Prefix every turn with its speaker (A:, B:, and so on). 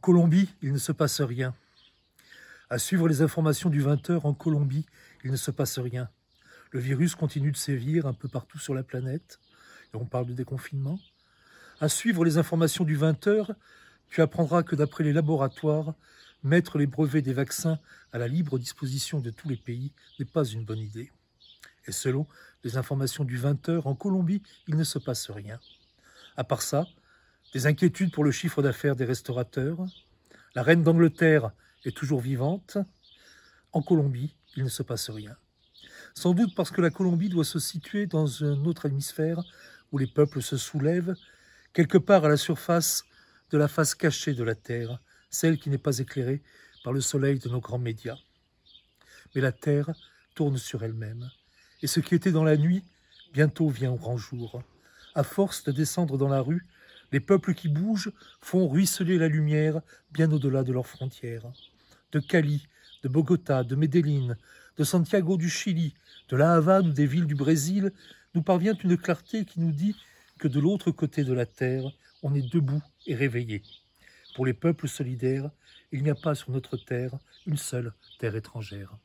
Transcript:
A: Colombie, il ne se passe rien. À suivre les informations du 20h en Colombie, il ne se passe rien. Le virus continue de sévir un peu partout sur la planète. Et on parle de déconfinement. À suivre les informations du 20h, tu apprendras que d'après les laboratoires, mettre les brevets des vaccins à la libre disposition de tous les pays n'est pas une bonne idée. Et selon les informations du 20h, en Colombie, il ne se passe rien. À part ça, des inquiétudes pour le chiffre d'affaires des restaurateurs. La reine d'Angleterre est toujours vivante. En Colombie, il ne se passe rien. Sans doute parce que la Colombie doit se situer dans un autre hémisphère où les peuples se soulèvent, quelque part à la surface de la face cachée de la Terre, celle qui n'est pas éclairée par le soleil de nos grands médias. Mais la Terre tourne sur elle-même, et ce qui était dans la nuit bientôt vient au grand jour. À force de descendre dans la rue, les peuples qui bougent font ruisseler la lumière bien au-delà de leurs frontières. De Cali, de Bogota, de Medellín, de Santiago du Chili, de La Havane ou des villes du Brésil, nous parvient une clarté qui nous dit que de l'autre côté de la terre, on est debout et réveillé. Pour les peuples solidaires, il n'y a pas sur notre terre une seule terre étrangère.